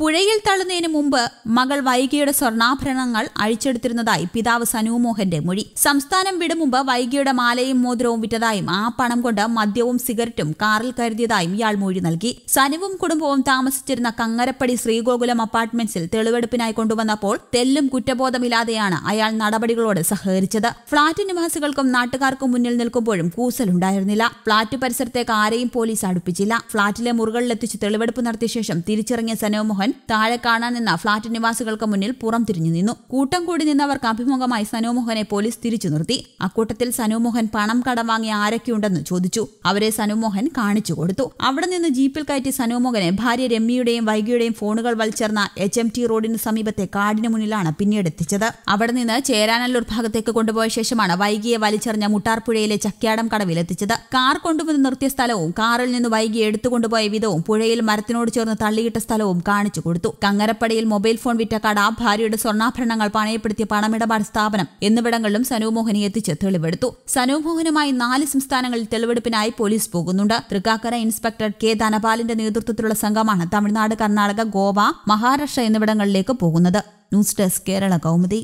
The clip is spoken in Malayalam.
പുഴയിൽ തള്ളുന്നതിന് മുമ്പ് മകൾ വൈകിയുടെ സ്വർണ്ണാഭരണങ്ങൾ അഴിച്ചെടുത്തിരുന്നതായി പിതാവ് സനുമോഹന്റെ മൊഴി സംസ്ഥാനം വിടും മുമ്പ് വൈകിയുടെ മാലയും മോതിരവും വിറ്റതായും ആ പണം കൊണ്ട് മദ്യവും സിഗരറ്റും കാറിൽ കരുതിയതായും ഇയാൾ മൊഴി നൽകി സനുവും കുടുംബവും താമസിച്ചിരുന്ന കങ്ങരപ്പടി ശ്രീഗോകുലം അപ്പാർട്ട്മെന്റ്സിൽ തെളിവെടുപ്പിനായി കൊണ്ടുവന്നപ്പോൾ തെല്ലും കുറ്റബോധമില്ലാതെയാണ് അയാൾ നടപടികളോട് സഹകരിച്ചത് ഫ്ളാറ്റ് നിവാസികൾക്കും നാട്ടുകാർക്കും മുന്നിൽ നിൽക്കുമ്പോഴും കൂസലുണ്ടായിരുന്നില്ല ഫ്ളാറ്റ് പരിസരത്തേക്ക് ആരെയും പോലീസ് അടുപ്പിച്ചില്ല ഫ്ളാറ്റിലെ മുറികളിലെത്തിച്ച് തെളിവെടുപ്പ് നടത്തിയ ശേഷം തിരിച്ചിറങ്ങിയ സനുമോഹൻ താഴെ കാണാൻ നിന്ന ഫ്ളാറ്റ് നിവാസികൾക്ക് മുന്നിൽ പുറം തിരിഞ്ഞു നിന്നു കൂട്ടം കൂടി നിന്നവർക്ക് അഭിമുഖമായി സനുമോഹനെ പോലീസ് തിരിച്ചു നിർത്തി അക്കൂട്ടത്തിൽ സനുമോഹൻ പണം കടം വാങ്ങിയ ആരൊക്കെയുണ്ടെന്ന് ചോദിച്ചു അവരെ സനുമോഹൻ കാണിച്ചു കൊടുത്തു അവിടെ നിന്ന് ജീപ്പിൽ കയറ്റി സനുമോഹനെ ഭാര്യ രമ്യയുടെയും വൈകിയുടെയും ഫോണുകൾ വലിച്ചേർന്ന എച്ച് എം ടി റോഡിന് സമീപത്തെ കാടിന് മുന്നിലാണ് പിന്നീട് എത്തിച്ചത് അവിടെ നിന്ന് ചേരാനല്ലൂർ ഭാഗത്തേക്ക് കൊണ്ടുപോയ ശേഷമാണ് വൈകിയെ വലിച്ചെറിഞ്ഞ മുട്ടാർപ്പുഴയിലെ ചക്യാടം കടവിൽ എത്തിച്ചത് കാർ കൊണ്ടുവന്ന് നിർത്തിയ സ്ഥലവും കാറിൽ നിന്ന് വൈകിയെ എടുത്തുകൊണ്ടുപോയ വിധവും പുഴയിൽ മരത്തിനോട് ചേർന്ന് തള്ളിയിട്ട സ്ഥലവും കാണിച്ചു കാണിച്ചു കൊടുത്തു കങ്ങരപ്പടിയിൽ മൊബൈൽ ഫോൺ വിറ്റ കട ഭാര്യയുടെ സ്വർണ്ണാഭരണങ്ങൾ പണയപ്പെടുത്തിയ പണമിടപാട് സ്ഥാപനം എന്നിവിടങ്ങളിലും സനുമോഹനെ എത്തിച്ച് തെളിവെടുത്തു സനുമോഹനുമായി നാല് സംസ്ഥാനങ്ങളിൽ തെളിവെടുപ്പിനായി പോലീസ് പോകുന്നുണ്ട് തൃക്കാക്കര ഇൻസ്പെക്ടർ കെ ധനപാലിന്റെ നേതൃത്വത്തിലുള്ള സംഘമാണ് തമിഴ്നാട് കർണാടക ഗോവ മഹാരാഷ്ട്ര എന്നിവിടങ്ങളിലേക്ക് പോകുന്നത് ന്യൂസ് ഡെസ്ക് കേരള കൗമുദി